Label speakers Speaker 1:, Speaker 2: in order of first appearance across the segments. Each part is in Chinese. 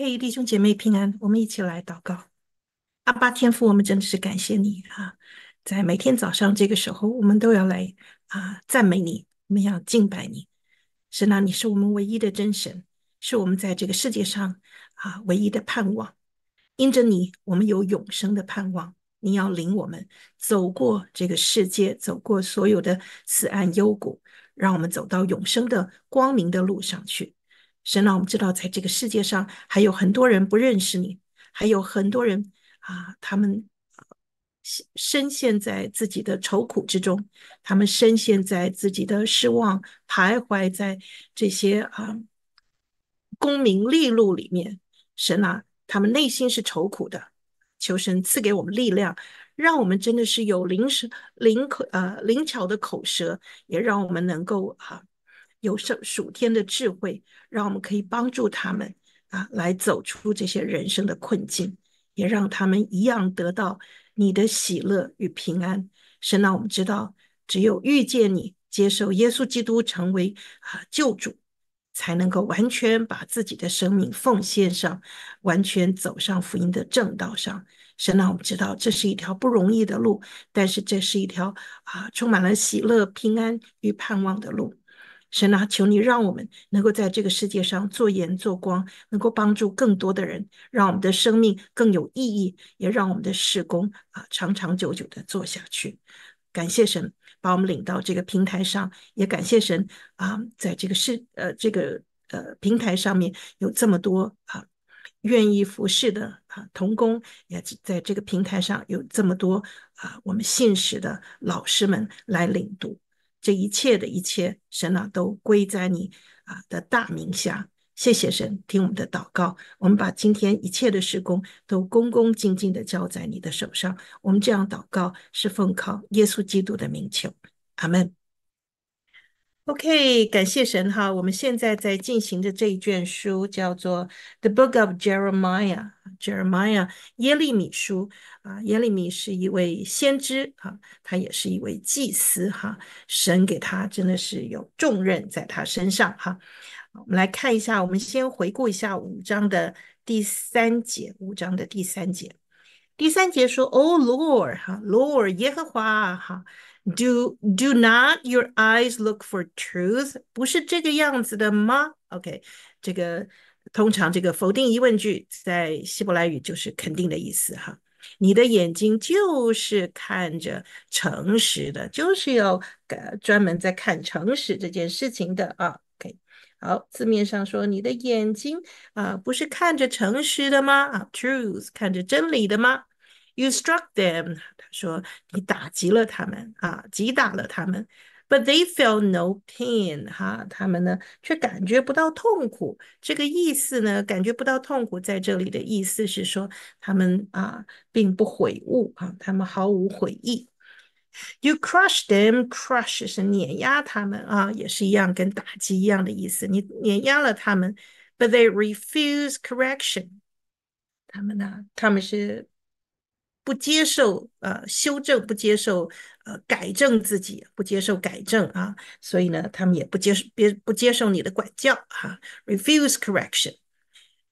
Speaker 1: 嘿，弟兄姐妹平安！我们一起来祷告。阿爸天父，我们真的是感谢你啊！在每天早上这个时候，我们都要来啊赞美你，我们要敬拜你。神啊，你是我们唯一的真神，是我们在这个世界上啊唯一的盼望。因着你，我们有永生的盼望。你要领我们走过这个世界，走过所有的死暗幽谷，让我们走到永生的光明的路上去。神呐，我们知道在这个世界上还有很多人不认识你，还有很多人啊，他们深陷在自己的愁苦之中，他们深陷在自己的失望，徘徊在这些啊功名利禄里面。神啊，他们内心是愁苦的。求神赐给我们力量，让我们真的是有灵灵口呃灵巧的口舌，也让我们能够啊。有圣属天的智慧，让我们可以帮助他们啊，来走出这些人生的困境，也让他们一样得到你的喜乐与平安。神让我们知道，只有遇见你，接受耶稣基督成为啊救主，才能够完全把自己的生命奉献上，完全走上福音的正道上。神让我们知道，这是一条不容易的路，但是这是一条啊充满了喜乐、平安与盼望的路。神啊，求你让我们能够在这个世界上做盐做光，能够帮助更多的人，让我们的生命更有意义，也让我们的事工啊长长久久的做下去。感谢神把我们领到这个平台上，也感谢神啊，在这个事呃这个呃平台上面有这么多啊愿意服侍的啊童工，也在这个平台上有这么多啊我们信使的老师们来领读。这一切的一切，神啊，都归在你啊的大名下。谢谢神，听我们的祷告。我们把今天一切的施工都恭恭敬敬的交在你的手上。我们这样祷告，是奉靠耶稣基督的名求。阿门。OK，感谢神哈！我们现在在进行的这一卷书叫做《The Book of Jeremiah》，Jeremiah 耶利米书啊。耶利米是一位先知哈，他也是一位祭司哈。神给他真的是有重任在他身上哈。我们来看一下，我们先回顾一下五章的第三节。五章的第三节，第三节说：“Oh Lord 哈，Lord 耶和华哈。” Do do not your eyes look for truth? truth？不是这个样子的吗？OK，这个通常这个否定疑问句在希伯来语就是肯定的意思哈。你的眼睛就是看着诚实的，就是要呃专门在看诚实这件事情的啊。OK，好，字面上说你的眼睛啊、呃，不是看着诚实的吗？啊，truth 看着真理的吗？You struck them 说你打击了他们啊，击打了他们。But they feel no pain，哈，他们呢却感觉不到痛苦。这个意思呢，感觉不到痛苦，在这里的意思是说，他们啊并不悔悟啊，他们毫无悔意。You crush them, crush 是碾压他们啊，也是一样跟打击一样的意思。你碾压了他们，but they refuse correction。他们呢，他们是不接受呃修正，不接受呃改正自己，不接受改正啊，所以呢，他们也不接受别不接受你的管教哈。Refuse correction.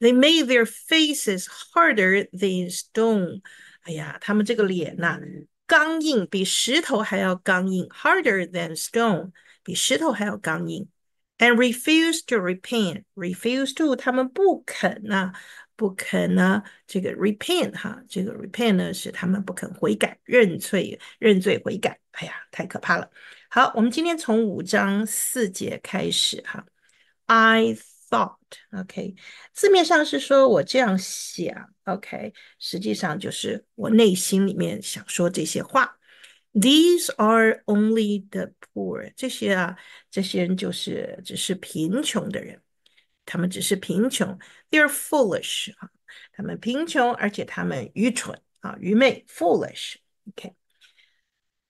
Speaker 1: They made their faces harder than stone. 哎呀，他们这个脸呐，钢硬比石头还要刚硬，harder than stone，比石头还要刚硬。And refuse to repent. Refuse to，他们不肯呐。不肯呢，这个 repent 哈，这个 repent 呢是他们不肯悔改、认罪、认罪悔改。哎呀，太可怕了。好，我们今天从五章四节开始哈。I thought，OK，字面上是说我这样想，OK，实际上就是我内心里面想说这些话。These are only the poor，这些啊，这些人就是只是贫穷的人。他们只是贫穷，they're foolish 啊，他们贫穷，而且他们愚蠢啊，愚昧，foolish。OK。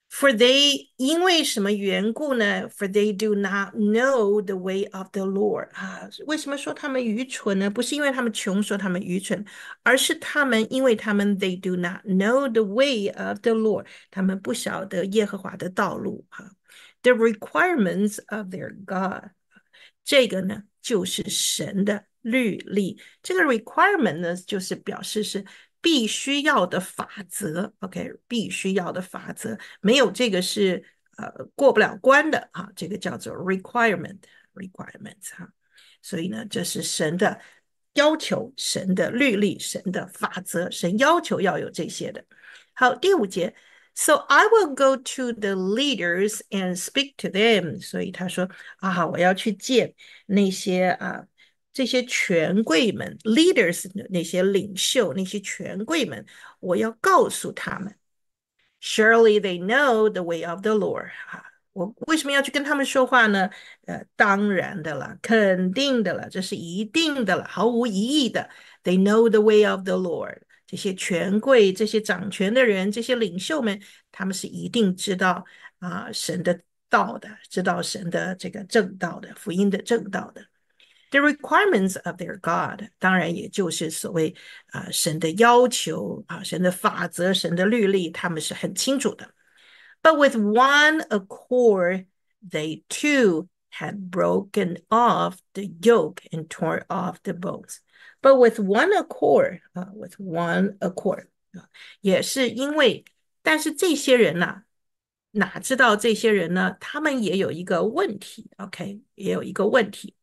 Speaker 1: For they 因为什么缘故呢？For they do not know the way of the Lord 啊，为什么说他们愚蠢呢？不是因为他们穷说他们愚蠢，而是他们因为他们 they do not know the way of the Lord，他们不晓得耶和华的道路啊。The requirements of their God 这个呢，就是神的律例。这个 requirement 呢，就是表示是必须要的法则。OK，必须要的法则，没有这个是呃过不了关的啊。这个叫做 requirement，requirement 哈。所以呢，这是神的要求，神的律例，神的法则，神要求要有这些的。好，第五节。So I will go to the leaders and speak to them。所以他说啊，我要去见那些啊这些权贵们，leaders 那些领袖，那些权贵们，我要告诉他们。Surely they know the way of the Lord。哈，我为什么要去跟他们说话呢？呃，当然的了，肯定的了，这是一定的了，毫无疑义的。They know the way of the Lord。这些权贵、这些掌权的人、这些领袖们，他们是一定知道啊、呃、神的道的，知道神的这个正道的福音的正道的。The requirements of their God，当然也就是所谓啊、呃、神的要求啊、呃、神的法则、神的律例，他们是很清楚的。But with one accord, they too had broken off the yoke and torn off the bones. But with one accord uh, with one accord uh, 也是因为，但是这些人呐、啊，哪知道这些人呢？他们也有一个问题，OK，也有一个问题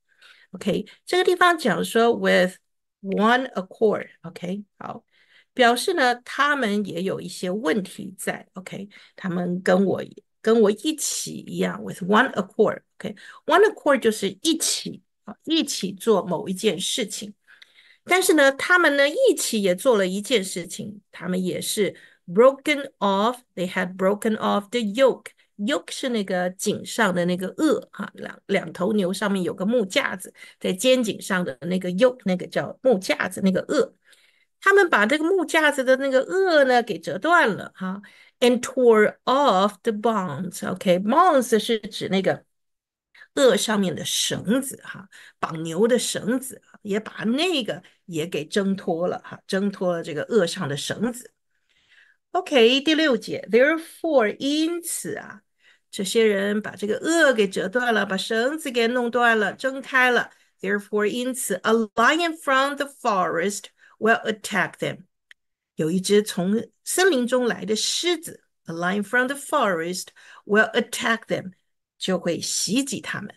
Speaker 1: ，OK。这个地方讲说 with one accord，OK，、okay? 好，表示呢他们也有一些问题在，OK，他们跟我跟我一起一样，with one accord，OK，one accord 就是一起啊，一起做某一件事情。但是呢，他们呢一起也做了一件事情，他们也是 broken off，they had broken off the yoke。yoke 是那个颈上的那个轭啊，两两头牛上面有个木架子，在肩颈上的那个 yoke，那个叫木架子，那个轭。他们把这个木架子的那个轭呢给折断了，哈。and tore off the bonds. Okay, 是指那个轭上面的绳子哈，绑牛的绳子，也把那个也给挣脱了哈，挣脱了这个轭上的绳子。OK，第六节，therefore 因此啊，这些人把这个轭给折断了，把绳子给弄断了，挣开了。Therefore 因此，a lion from the forest will attack them。有一只从森林中来的狮子，a lion from the forest will attack them，就会袭击他们。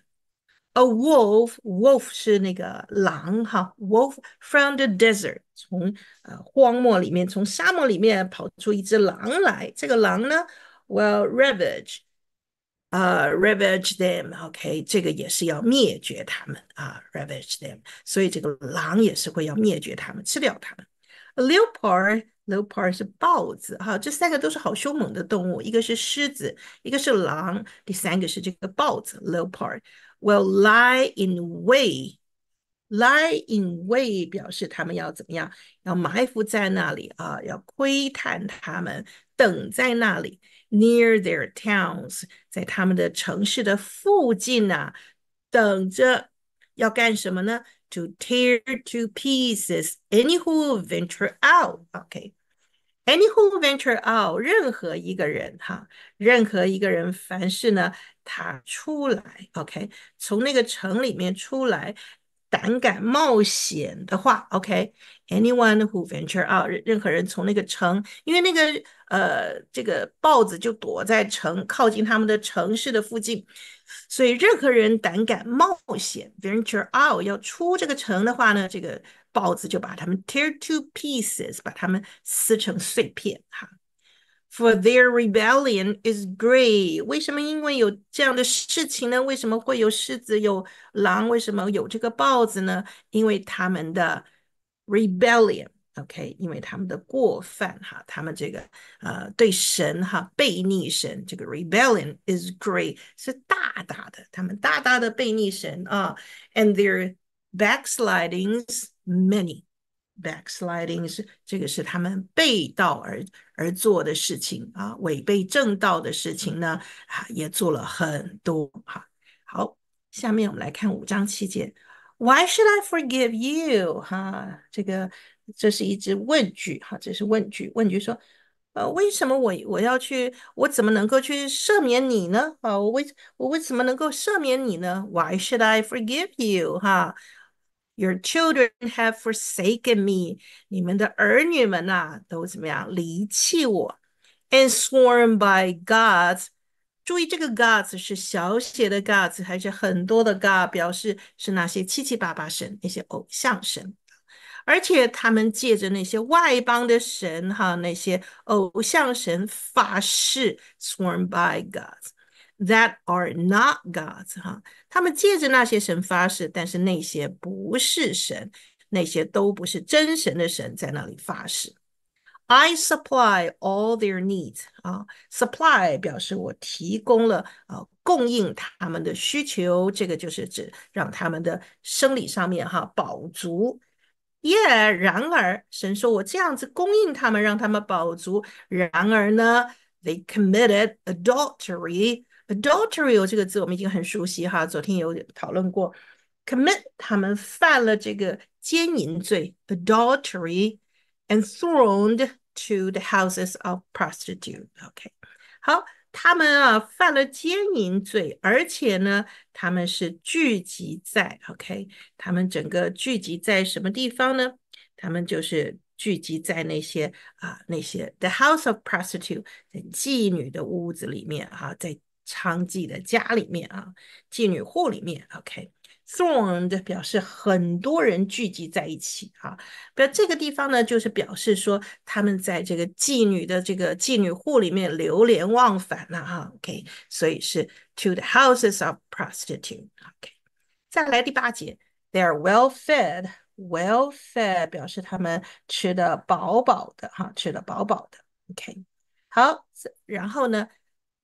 Speaker 1: A wolf, wolf 是那个狼哈，wolf from the desert，从呃荒漠里面，从沙漠里面跑出一只狼来。这个狼呢，will ravage，啊，ravage them，OK，这个也是要灭绝他们啊，ravage them，所以这个狼也是会要灭绝他们，吃掉他们。Lion, leopard 是豹子哈，这三个都是好凶猛的动物。一个是狮子，一个是狼，第三个是这个豹子。l i leopard will lie in wait. Lie in wait 表示他们要怎么样？要埋伏在那里啊，要窥探他们，等在那里。Near their towns，在他们的城市的附近啊，等着要干什么呢？to tear to pieces any who venture out. Okay. Any who venture out，任何一个人哈，任何一个人，凡是呢，他出来，OK，从那个城里面出来胆敢冒险的话，OK，anyone who venture out，任任何人从那个城，因为那个呃，这个豹子就躲在城靠近他们的城市的附近，所以任何人胆敢冒险 venture out 要出这个城的话呢，这个豹子就把他们 tear to pieces，把他们撕成碎片，哈。For their rebellion is great。为什么？因为有这样的事情呢？为什么会有狮子、有狼？为什么有这个豹子呢？因为他们的 rebellion，OK，、okay? 因为他们的过犯哈，他们这个呃对神哈背逆神，这个 rebellion is great 是大大的，他们大大的背逆神啊。And their backslidings many。backslidings，这个是他们背道而而做的事情啊，违背正道的事情呢啊，也做了很多哈。好，下面我们来看五章七节，Why should I forgive you？哈，这个这是一只问句哈，这是问句。问句说，呃，为什么我我要去，我怎么能够去赦免你呢？啊，我为我为什么能够赦免你呢？Why should I forgive you？哈。Your children have forsaken me. me，你们的儿女们呐、啊，都怎么样离弃我？And sworn by gods，注意这个 gods 是小写的 gods 还是很多的 god，表示是那些七七八八神，那些偶像神。而且他们借着那些外邦的神，哈，那些偶像神发誓，sworn by gods。that are not gods, 哈，他们借着那些神发誓，但是那些不是神，那些都不是真神的神在那里发誓。I supply all their needs 表示我提供了啊，供应他们的需求，这个就是指让他们的生理上面哈饱足。耶、yeah,，然而神说我这样子供应他们，让他们饱足。然而呢，they committed adultery。a d u l t e r i 这个字我们已经很熟悉哈，昨天有讨论过。Commit 他们犯了这个奸淫罪，Adultery and thrown to the houses of prostitute。OK，好，他们啊犯了奸淫罪，而且呢他们是聚集在 OK，他们整个聚集在什么地方呢？他们就是聚集在那些啊那些 the house of prostitute 妓女的屋子里面啊在。娼妓的家里面啊，妓女户里面，OK，thronged 表示很多人聚集在一起啊，那这个地方呢，就是表示说他们在这个妓女的这个妓女户里面流连忘返了啊，OK，所以是 to the houses of p r o s t i t u t e o k 再来第八节，they are well fed，well fed 表示他们吃的饱饱的，哈，吃的饱饱的，OK，好，然后呢？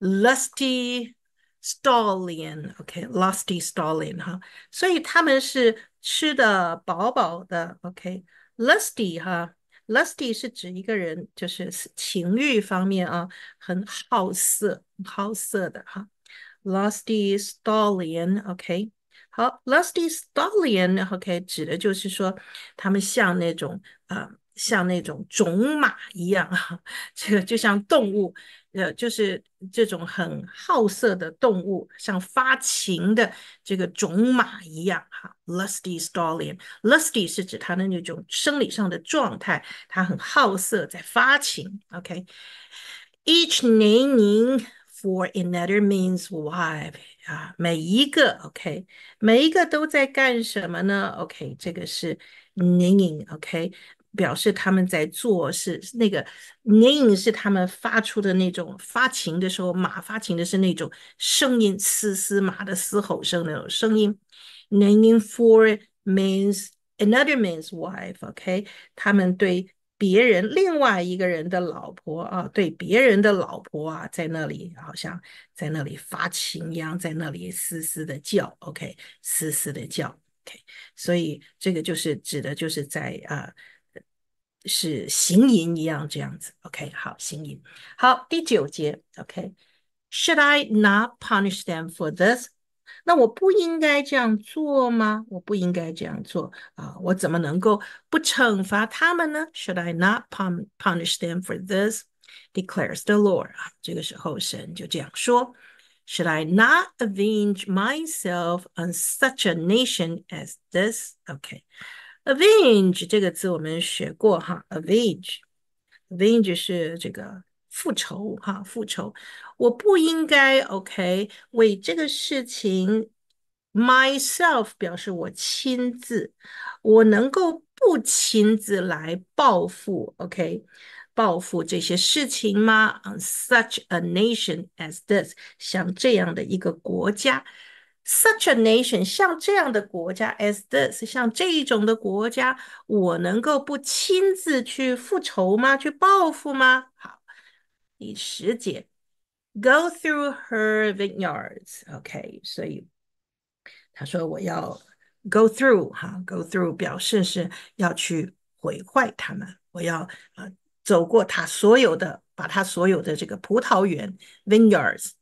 Speaker 1: Lusty stallion，OK，lusty stallion，哈，所以他们是吃的饱饱的，OK，lusty，哈，lusty 是指一个人就是情欲方面啊，很好色，好色的哈，lusty stallion，OK，好，lusty stallion，OK，指的就是说他们像那种啊，像那种种马一样啊，这个就像动物。呃，就是这种很好色的动物，像发情的这个种马一样哈，lusty stallion。lusty 是指它的那种生理上的状态，它很好色，在发情。OK，each n i p i n g for another means wife 啊，每一个 OK，每一个都在干什么呢？OK，这个是 n i p i n g o k 表示他们在做是那个 neighing 是他们发出的那种发情的时候，马发情的是那种声音，嘶嘶马的嘶吼声那种声音。Neighing for means another man's wife，OK？他们对别人、另外一个人的老婆啊，对别人的老婆啊，在那里好像在那里发情一样，在那里嘶嘶的叫，OK？嘶嘶的叫，OK？所以这个就是指的，就是在啊。是行淫一样这样子。OK，好，行淫。好，第九节。OK，Should、okay, I not punish them for this？那我不应该这样做吗？我不应该这样做啊！我怎么能够不惩罚他们呢？Should I not pun punish them for this? Declares the Lord 啊！这个时候神就这样说：Should I not avenge myself on such a nation as this? OK，a v e n g e 这个字我们学过哈 a v e n g e a v e n g e 是这个复仇哈，复仇。我不应该，OK，为这个事情，myself 表示我亲自，我能够不亲自来报复，OK，报复这些事情吗？Such o n a nation as this，像这样的一个国家。Such a nation，像这样的国家，as this，像这一种的国家，我能够不亲自去复仇吗？去报复吗？好，第十节，Go through her vineyards，OK，所以他说我要 go through，哈，go through 表示是要去毁坏他们，我要啊走过他所有的，把他所有的这个葡萄园 vineyards。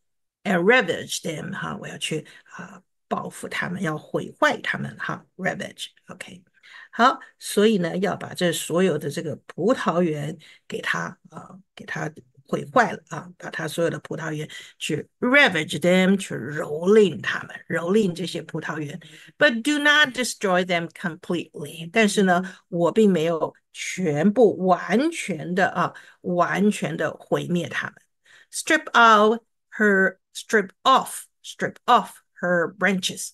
Speaker 1: a ravage them，哈，我要去啊，报复他们，要毁坏他们，哈，ravage，OK，好，所以呢，要把这所有的这个葡萄园给他啊，给他毁坏了啊，把他所有的葡萄园去 ravage them，去蹂躏他们，蹂躏这些葡萄园。But do not destroy them completely，但是呢，我并没有全部完全的啊，完全的毁灭他们，strip out。Her strip off, strip off her branches.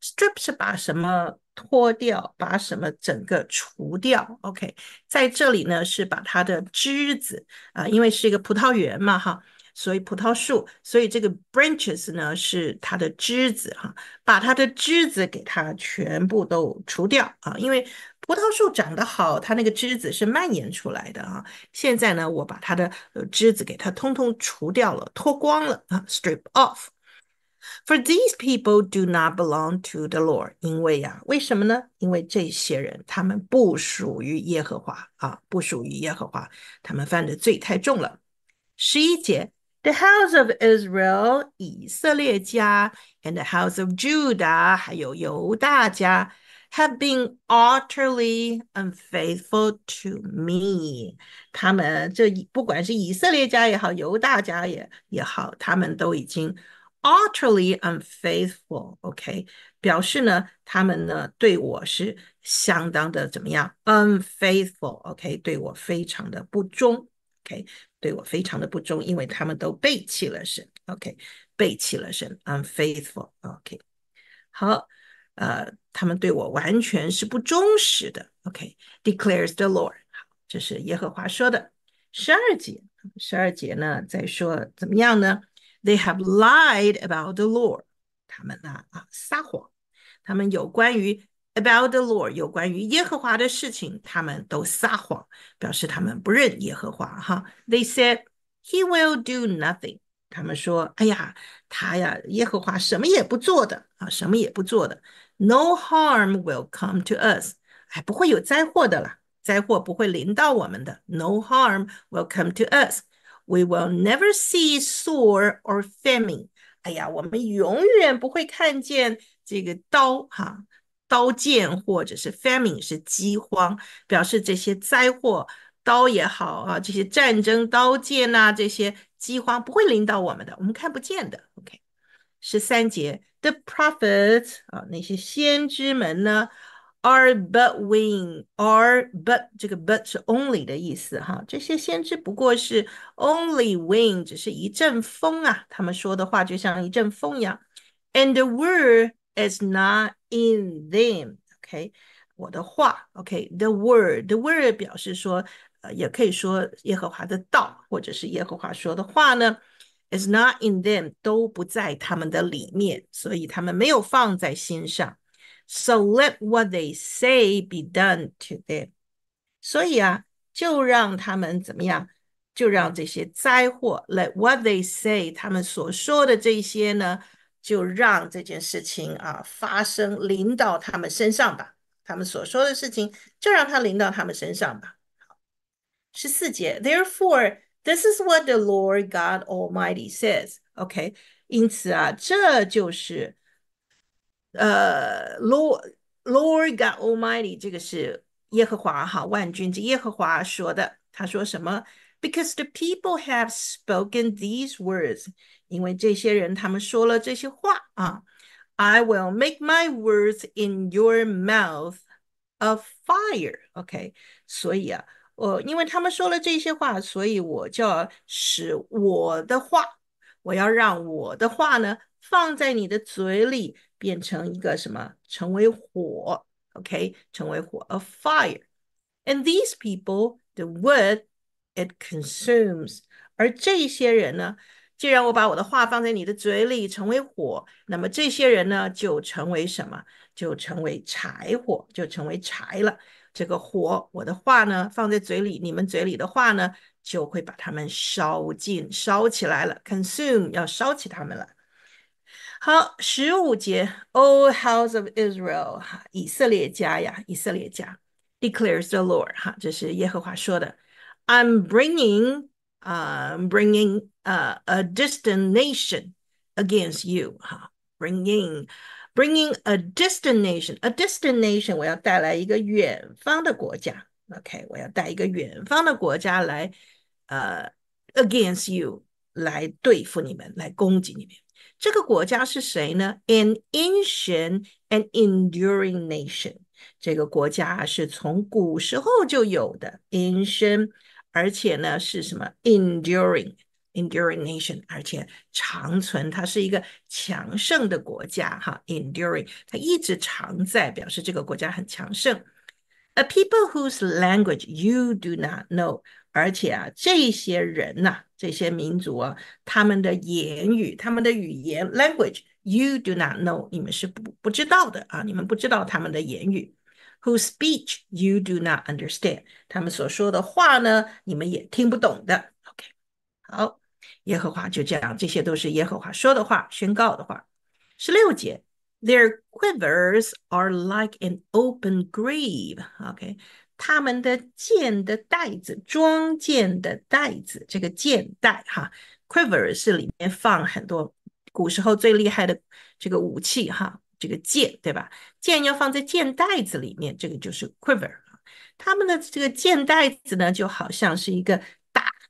Speaker 1: Strip 是把什么脱掉，把什么整个除掉。OK，在这里呢是把它的枝子啊，因为是一个葡萄园嘛，哈，所以葡萄树，所以这个 branches 呢是它的枝子，哈，把它的枝子给它全部都除掉啊，因为。葡萄树长得好，它那个枝子是蔓延出来的啊。现在呢，我把它的枝子给它通通除掉了，脱光了啊，strip off。For these people do not belong to the Lord，因为呀，为什么呢？因为这些人他们不属于耶和华啊，不属于耶和华，他们犯的罪太重了。十一节，the house of Israel 以色列家，and the house of Judah 还有犹大家。Have been utterly unfaithful to me。他们这不管是以色列家也好，犹大家也也好，他们都已经 utterly unfaithful。OK，表示呢，他们呢对我是相当的怎么样？Unfaithful。OK，对我非常的不忠。OK，对我非常的不忠，因为他们都背弃了神。OK，背弃了神，unfaithful。OK，好。呃，他们对我完全是不忠实的。OK，declares、okay, the Lord. 好，这是耶和华说的。十二节，十二节呢，在说怎么样呢？They have lied about the Lord，他们呢啊撒谎，他们有关于 about the Lord 有关于耶和华的事情，他们都撒谎，表示他们不认耶和华。哈，They said he will do nothing。他们说：“哎呀，他呀，耶和华什么也不做的啊，什么也不做的。No harm will come to us。哎，不会有灾祸的啦，灾祸不会临到我们的。No harm will come to us。We will never see sore or famine。哎呀，我们永远不会看见这个刀哈，刀剑或者是 famine 是饥荒，表示这些灾祸，刀也好啊，这些战争，刀剑啊，这些。”饥荒不会领导我们的，我们看不见的。OK，十三节，the prophets 啊，那些先知们呢，are but w i n g are but 这个 but 是 only 的意思哈，这些先知不过是 only w i n g 只是一阵风啊，他们说的话就像一阵风一样。And the word is not in them。OK，我的话。OK，the word，the word 表示说。呃，也可以说耶和华的道，或者是耶和华说的话呢，is not in them，都不在他们的里面，所以他们没有放在心上。So let what they say be done to them。所以啊，就让他们怎么样？就让这些灾祸，let what they say，他们所说的这些呢，就让这件事情啊发生，临到他们身上吧。他们所说的事情，就让它临到他们身上吧。Therefore, this is what the Lord God Almighty says. uh, Lord God Because the people have spoken these words，因为这些人他们说了这些话啊。I will make my words in your mouth of fire。OK，所以啊。我因为他们说了这些话，所以我就要使我的话，我要让我的话呢放在你的嘴里，变成一个什么，成为火，OK，成为火，a fire。And these people, the w o r d it consumes。而这些人呢，既然我把我的话放在你的嘴里，成为火，那么这些人呢就成为什么？就成为柴火，就成为柴了。这个火，我的话呢放在嘴里，你们嘴里的话呢就会把它们烧尽，烧起来了，consume 要烧起它们了。好，十五节，O house of Israel，哈，以色列家呀，以色列家，declares the lord 哈这是耶和华说的 i am bringing 啊、uh,，bringing distant nation against you 哈，bringing。Bringing a destination, a destination，我要带来一个远方的国家。OK，我要带一个远方的国家来，呃，against you 来对付你们，来攻击你们。这个国家是谁呢？An ancient and enduring nation。这个国家是从古时候就有的，ancient，而且呢是什么，enduring。Enduring nation，而且长存，它是一个强盛的国家。哈，enduring，它一直常在，表示这个国家很强盛。A people whose language you do not know，而且啊，这些人呐，这些民族啊，他们的言语，他们的语言，language you do not know，你们是不不知道的啊，你们不知道他们的言语。Whose speech you do not understand，他们所说的话呢，你们也听不懂的。OK，好。耶和华就这样，这些都是耶和华说的话、宣告的话。十六节，Their quivers are like an open grave。OK，他们的剑的袋子，装剑的袋子，这个剑袋哈，quiver 是里面放很多古时候最厉害的这个武器哈，这个剑对吧？剑要放在剑袋子里面，这个就是 quiver。他们的这个剑袋子呢，就好像是一个。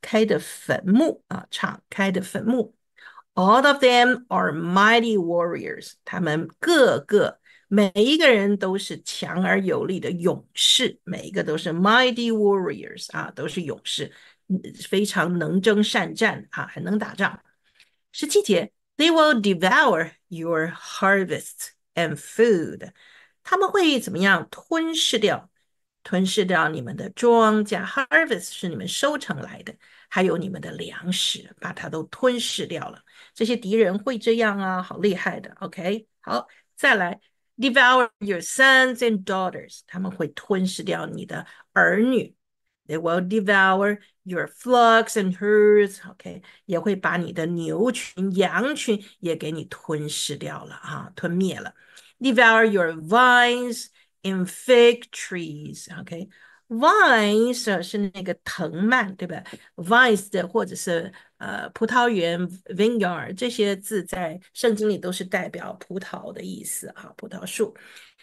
Speaker 1: 开的坟墓啊，敞开的坟墓。All of them are mighty warriors，他们个个每一个人都是强而有力的勇士，每一个都是 mighty warriors 啊，都是勇士，非常能征善战啊，很能打仗。十七节，They will devour your harvest and food，他们会怎么样？吞噬掉吞噬掉你们的庄稼，harvest 是你们收成来的，还有你们的粮食，把它都吞噬掉了。这些敌人会这样啊，好厉害的。OK，好，再来，devour your sons and daughters，他们会吞噬掉你的儿女。They will devour your flocks and herds. OK，也会把你的牛群、羊群也给你吞噬掉了啊，吞灭了。Devour your vines in fig trees，OK、okay?。Vines 是那个藤蔓，对吧？Vines 的或者是呃葡萄园 （vineyard） 这些字在圣经里都是代表葡萄的意思啊，葡萄树。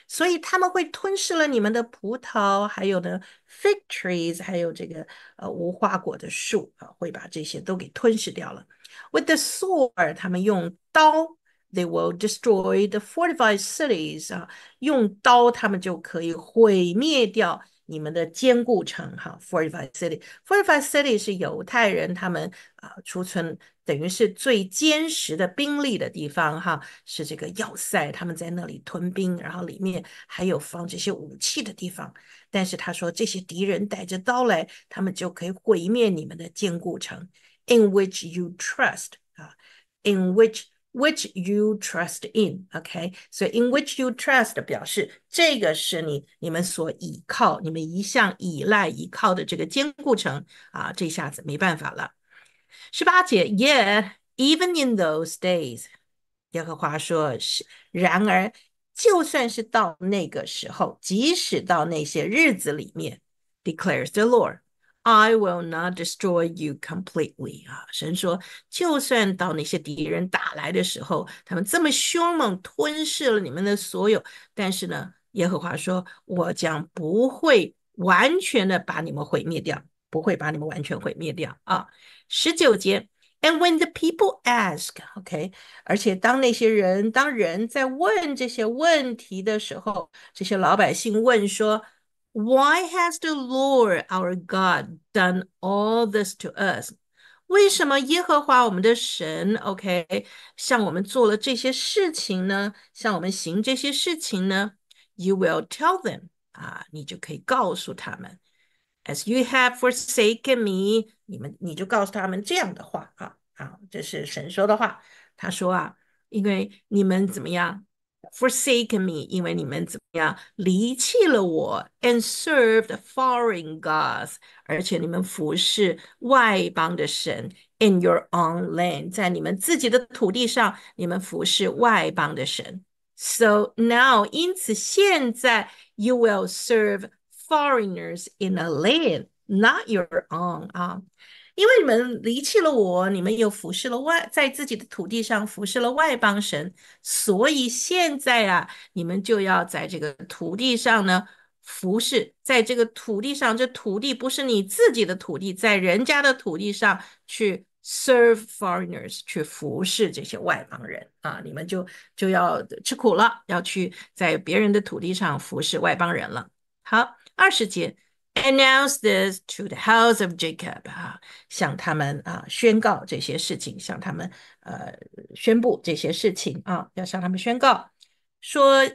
Speaker 1: 所以他们会吞噬了你们的葡萄，还有呢 fig trees，还有这个呃无花果的树啊，会把这些都给吞噬掉了。With the sword，他们用刀 they will destroy the fortified cities 啊，用刀他们就可以毁灭掉你们的坚固城哈。Fortified city，fortified city 是犹太人他们啊储存等于是最坚实的兵力的地方哈，是这个要塞，他们在那里屯兵，然后里面还有放这些武器的地方。但是他说这些敌人带着刀来，他们就可以毁灭你们的坚固城，in which you trust 啊，in which which you trust in, okay? So in which you trust 表示这个是你你们所倚靠、你们一向依赖、依靠的这个坚固城啊，这下子没办法了。十八节，Yet even in those days，耶和华说是，然而就算是到那个时候，即使到那些日子里面，declares the Lord。I will not destroy you completely 啊，神说，就算到那些敌人打来的时候，他们这么凶猛，吞噬了你们的所有，但是呢，耶和华说，我将不会完全的把你们毁灭掉，不会把你们完全毁灭掉啊。十九节，And when the people ask，OK，而且当那些人，当人在问这些问题的时候，这些老百姓问说。Why has the Lord our God done all this to us? us？为什么耶和华我们的神，OK，向我们做了这些事情呢？向我们行这些事情呢？You will tell them 啊，你就可以告诉他们。As you have forsaken me，你们你就告诉他们这样的话啊啊，这是神说的话。他说啊，因为你们怎么样 forsaken me，因为你们怎么样离弃了我，and served foreign gods，而且你们服侍外邦的神，in your own land，在你们自己的土地上，你们服侍外邦的神。So now，因此现在，you will serve foreigners in a land not your own 啊。Uh, 因为你们离弃了我，你们又服侍了外，在自己的土地上服侍了外邦神，所以现在啊，你们就要在这个土地上呢服侍，在这个土地上，这土地不是你自己的土地，在人家的土地上去 serve foreigners，去服侍这些外邦人啊，你们就就要吃苦了，要去在别人的土地上服侍外邦人了。好，二十节。Announce this to the house of Jacob 啊，向他们啊宣告这些事情，向他们呃宣布这些事情啊，要向他们宣告说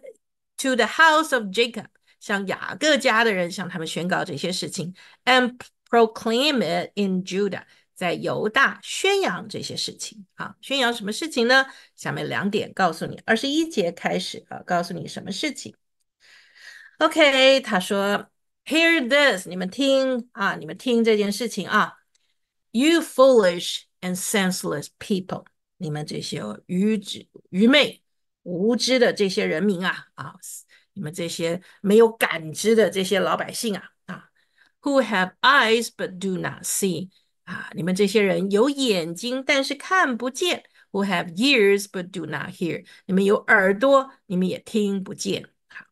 Speaker 1: ，to the house of Jacob，向雅各家的人向他们宣告这些事情，and proclaim it in Judah，在犹大宣扬这些事情啊，宣扬什么事情呢？下面两点告诉你，二十一节开始啊，告诉你什么事情。OK，他说。Hear this，你们听啊，你们听这件事情啊。You foolish and senseless people，你们这些愚智、愚昧、无知的这些人民啊啊！你们这些没有感知的这些老百姓啊啊！Who have eyes but do not see，啊，你们这些人有眼睛但是看不见。Who have ears but do not hear，你们有耳朵，你们也听不见。好，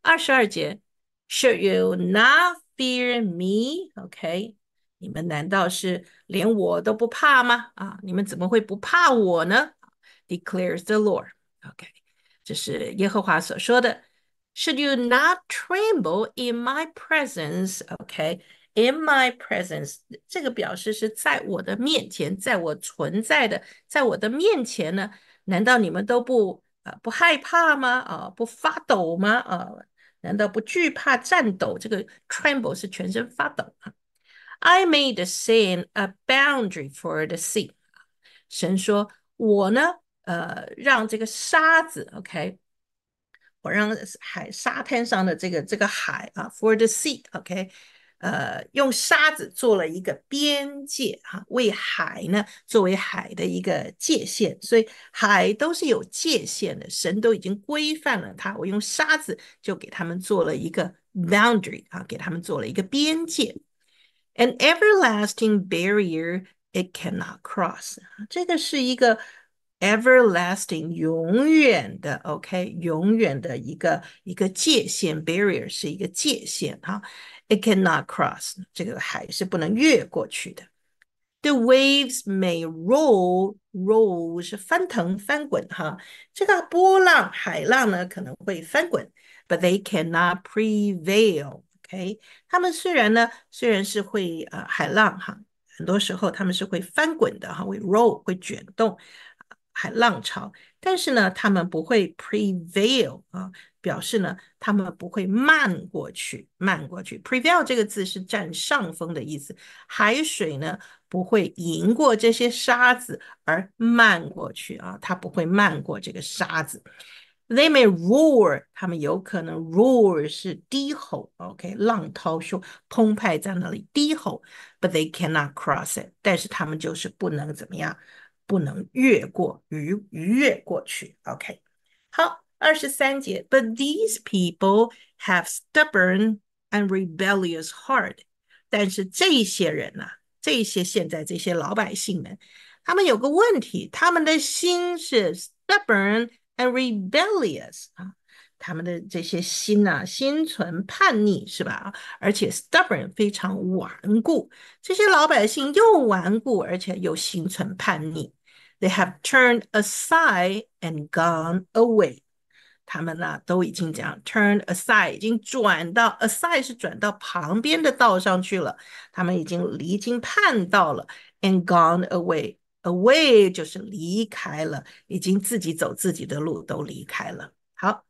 Speaker 1: 二十二节。should you not fear me? OK，你们难道是连我都不怕吗？啊，你们怎么会不怕我呢？Declares the Lord. Lord。OK，这是耶和华所说的。Should you not tremble in my presence? OK, in my presence，这个表示是在我的面前，在我存在的，在我的面前呢？难道你们都不啊、呃、不害怕吗？啊、呃，不发抖吗？啊、呃？难道不惧怕战斗？这个 tremble 是全身发抖啊。I made the sea a boundary for the sea。神说：“我呢，呃，让这个沙子，OK，我让海沙滩上的这个这个海啊，for the sea，OK。”呃，用沙子做了一个边界，哈，为海呢，作为海的一个界限，所以海都是有界限的，神都已经规范了它。我用沙子就给他们做了一个 boundary，啊，给他们做了一个边界，an everlasting barrier it cannot cross，这个是一个。everlasting 永远的，OK，永远的一个一个界限 barrier cannot cross 这个海是不能越过去的。The waves may roll roll 是翻腾翻滚哈，这个波浪海浪呢可能会翻滚，but they cannot prevail。OK，他们虽然呢虽然是会呃海浪哈，很多时候他们是会翻滚的哈，会 roll 会卷动。海浪潮，但是呢，他们不会 prevail 啊，表示呢，他们不会漫过去，漫过去。prevail 这个字是占上风的意思，海水呢不会赢过这些沙子而漫过去啊，它不会漫过这个沙子。They may roar，他们有可能 roar 是低吼，OK，浪涛汹，澎湃在那里低吼，but they cannot cross it，但是他们就是不能怎么样。不能越过逾逾越过去。OK，好，二十三节。But these people have stubborn and rebellious heart。但是这些人呐，这些现在这些老百姓们，他们有个问题，他们的心是 stubborn and rebellious 啊，他们的这些心呐，心存叛逆是吧？而且 stubborn 非常顽固，这些老百姓又顽固，而且又心存叛逆。They have turned aside and gone away。他们呢都已经这样，turned aside 已经转到 aside 是转到旁边的道上去了。他们已经离经叛道了，and gone away。away 就是离开了，已经自己走自己的路，都离开了。好，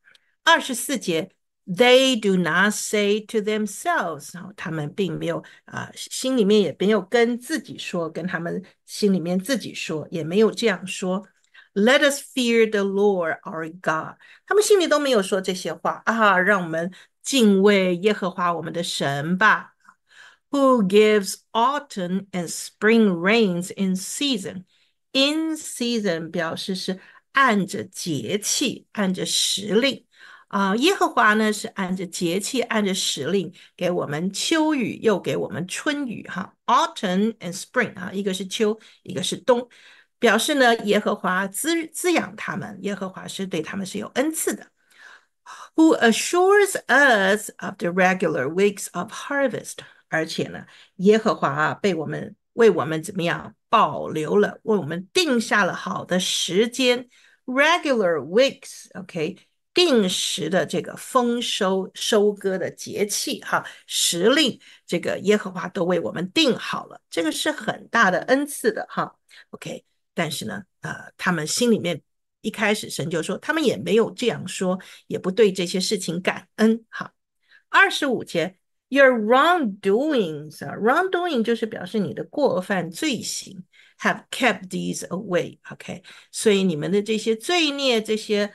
Speaker 1: 二十四节。They do not say to themselves，然后他们并没有啊、呃，心里面也没有跟自己说，跟他们心里面自己说，也没有这样说。Let us fear the Lord our God。他们心里都没有说这些话啊，让我们敬畏耶和华我们的神吧。Who gives autumn and spring rains in season? In season 表示是按着节气，按着时令。啊、呃，耶和华呢是按着节气，按着时令给我们秋雨，又给我们春雨哈，autumn and spring 啊，一个是秋，一个是冬，表示呢耶和华滋滋养他们，耶和华是对他们是有恩赐的。Who assures us of the regular weeks of harvest？而且呢，耶和华啊被我们为我们怎么样保留了，为我们定下了好的时间，regular weeks，OK、okay?。定时的这个丰收、收割的节气，哈时令，这个耶和华都为我们定好了，这个是很大的恩赐的，哈。OK，但是呢，啊，他们心里面一开始神就说，他们也没有这样说，也不对这些事情感恩。哈。二十五节，your wrongdoings，wrongdoing 就是表示你的过犯罪行，have kept these away。OK，所以你们的这些罪孽，这些。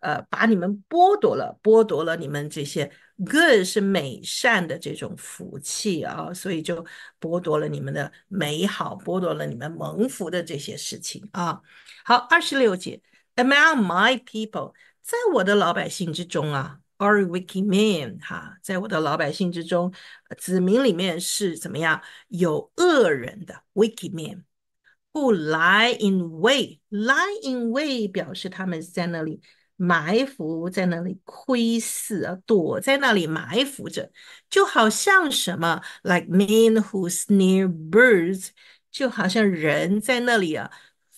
Speaker 1: 呃，把你们剥夺了，剥夺了你们这些 good 是美善的这种福气啊，所以就剥夺了你们的美好，剥夺了你们蒙福的这些事情啊。好，二十六节，Among my people，在我的老百姓之中啊，are wicked men 哈，在我的老百姓之中，子民里面是怎么样？有恶人的 wicked men，who lie in wait，lie in wait 表示他们在那里。埋伏在那里窥视啊，躲在那里埋伏着，就好像什么，like men who snare birds，就好像人在那里啊，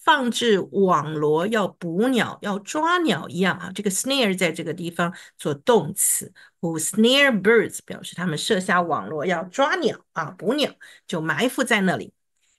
Speaker 1: 放置网罗要捕鸟，要抓鸟一样啊。这个 snare 在这个地方做动词，who snare birds 表示他们设下网罗要抓鸟啊，捕鸟就埋伏在那里。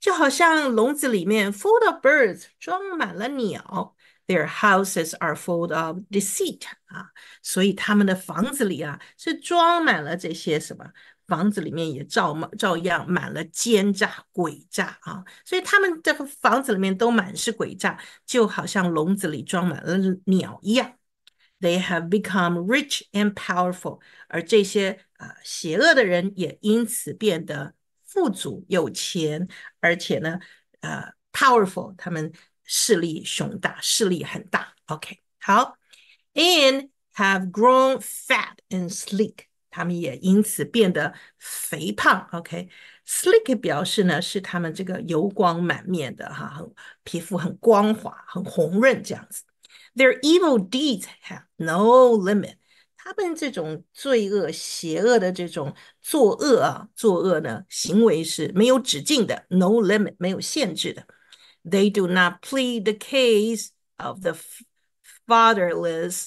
Speaker 1: 就好像笼子里面 full of birds 装满了鸟，their houses are full of deceit 啊，所以他们的房子里啊是装满了这些什么？房子里面也照照样满了奸诈、诡诈啊，所以他们的房子里面都满是诡诈，就好像笼子里装满了鸟一样。They have become rich and powerful，而这些啊邪恶的人也因此变得。富足、有钱，而且呢，呃，powerful，他们势力雄大，势力很大。OK，好，and have grown fat and sleek，他们也因此变得肥胖。OK，sleek 表示呢是他们这个油光满面的哈，很皮肤很光滑、很红润这样子。Their evil deeds have no limit。他们这种罪恶、邪恶的这种作恶啊，作恶呢，行为是没有止境的，no limit，没有限制的。They do not plead the case of the fatherless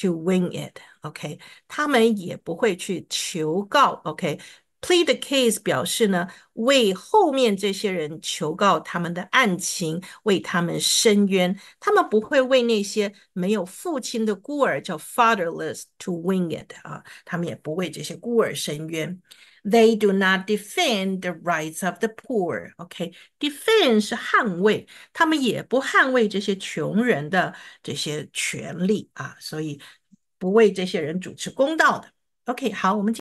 Speaker 1: to win it. OK，他们也不会去求告。OK。p l e a d the case 表示呢，为后面这些人求告他们的案情，为他们申冤。他们不会为那些没有父亲的孤儿叫 fatherless to win it 啊，他们也不为这些孤儿申冤。They do not defend the rights of the poor. OK, defend 是捍卫，他们也不捍卫这些穷人的这些权利啊，所以不为这些人主持公道的。OK，好，我们。